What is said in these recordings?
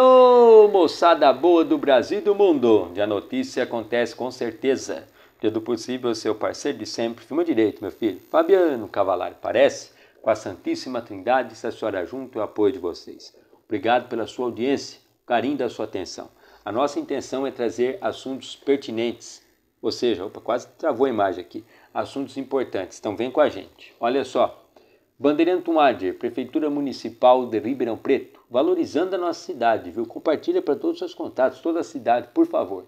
Alô, moçada boa do Brasil e do mundo, onde a notícia acontece com certeza. Tendo possível, seu parceiro de sempre, firma direito, meu filho. Fabiano Cavalari, parece, com a Santíssima Trindade, se a senhora junto e o apoio de vocês. Obrigado pela sua audiência, carinho da sua atenção. A nossa intenção é trazer assuntos pertinentes, ou seja, opa, quase travou a imagem aqui, assuntos importantes. Então vem com a gente. Olha só, Bandeirante Umade, Prefeitura Municipal de Ribeirão Preto, valorizando a nossa cidade, viu? Compartilha para todos os seus contatos, toda a cidade, por favor.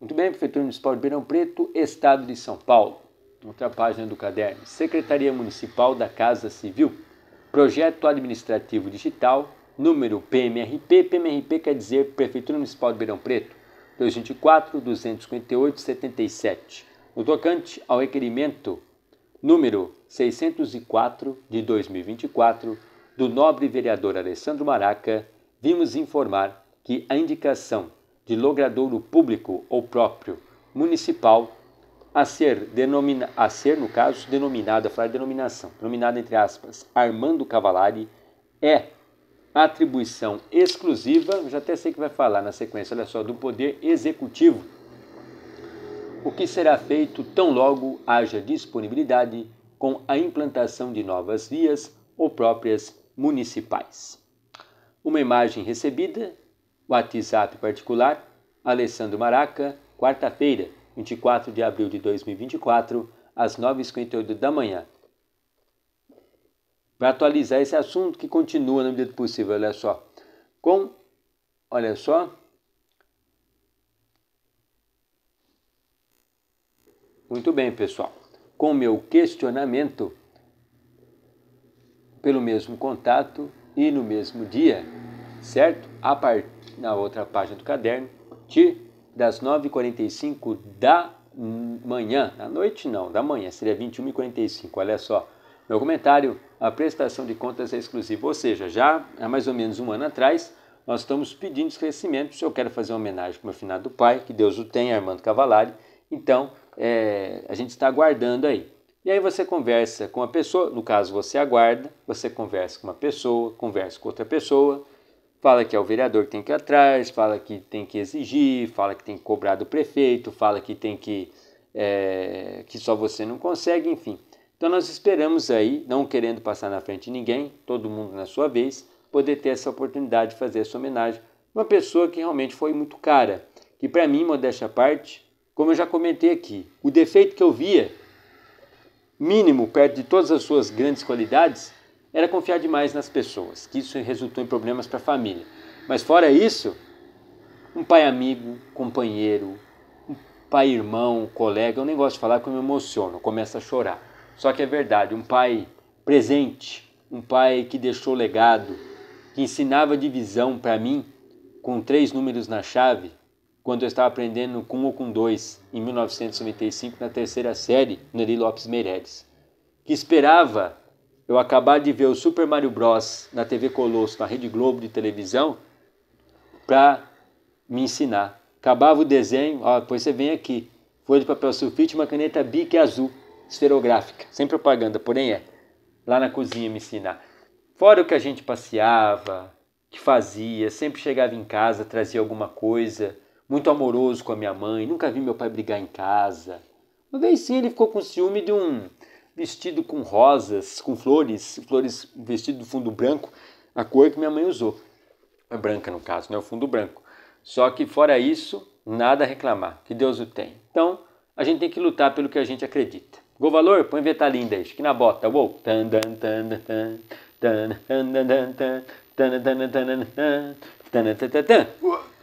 Muito bem, Prefeitura Municipal de Ribeirão Preto, Estado de São Paulo. Outra página do caderno. Secretaria Municipal da Casa Civil. Projeto Administrativo Digital, número PMRP. PMRP quer dizer Prefeitura Municipal de Ribeirão Preto, 224 258 77. No tocante ao requerimento número 604 de 2024, do nobre vereador Alessandro Maraca, vimos informar que a indicação de logradouro público ou próprio municipal a ser, denomina, a ser no caso, denominada, falar denominação, denominada entre aspas, Armando Cavalari, é atribuição exclusiva, já até sei que vai falar na sequência, olha só, do Poder Executivo o que será feito tão logo haja disponibilidade com a implantação de novas vias ou próprias municipais. Uma imagem recebida, WhatsApp particular, Alessandro Maraca, quarta-feira, 24 de abril de 2024, às 9h58 da manhã. Para atualizar esse assunto que continua no medida possível, olha só. Com, olha só, Muito bem, pessoal. Com meu questionamento, pelo mesmo contato e no mesmo dia, certo? A par... Na outra página do caderno, a partir das 9h45 da manhã, da noite não, da manhã, seria 21h45, olha só. Meu comentário, a prestação de contas é exclusiva, ou seja, já há mais ou menos um ano atrás, nós estamos pedindo esclarecimentos, eu quero fazer uma homenagem para o meu finado pai, que Deus o tenha, Armando Cavalari, então é, a gente está aguardando aí. E aí você conversa com a pessoa, no caso você aguarda, você conversa com uma pessoa, conversa com outra pessoa, fala que é o vereador que tem que ir atrás, fala que tem que exigir, fala que tem que cobrar do prefeito, fala que tem que é, que só você não consegue, enfim. Então nós esperamos aí, não querendo passar na frente de ninguém, todo mundo na sua vez, poder ter essa oportunidade de fazer essa homenagem. Uma pessoa que realmente foi muito cara, que para mim, modéstia à parte, como eu já comentei aqui, o defeito que eu via, mínimo perto de todas as suas grandes qualidades, era confiar demais nas pessoas, que isso resultou em problemas para a família. Mas fora isso, um pai amigo, companheiro, um pai irmão, colega, eu nem gosto de falar porque eu me emociono, começo a chorar. Só que é verdade, um pai presente, um pai que deixou legado, que ensinava divisão para mim com três números na chave, quando eu estava aprendendo com um ou com dois, em 1995, na terceira série, Nelly Lopes Meirelles, que esperava eu acabar de ver o Super Mario Bros. na TV Colosso, na Rede Globo de televisão, para me ensinar. Acabava o desenho, ó, depois você vem aqui, folha de papel sulfite, uma caneta bique azul, esferográfica, sem propaganda, porém é, lá na cozinha me ensinar. Fora o que a gente passeava, que fazia, sempre chegava em casa, trazia alguma coisa, muito amoroso com a minha mãe, nunca vi meu pai brigar em casa. Uma vez sim ele ficou com ciúme de um vestido com rosas, com flores, flores vestido do fundo branco, a cor que minha mãe usou. É branca no caso, é O fundo branco. Só que fora isso, nada a reclamar, que Deus o tem. Então, a gente tem que lutar pelo que a gente acredita. Gol valor, põe Linda aí, que na bota. Uou. Uou.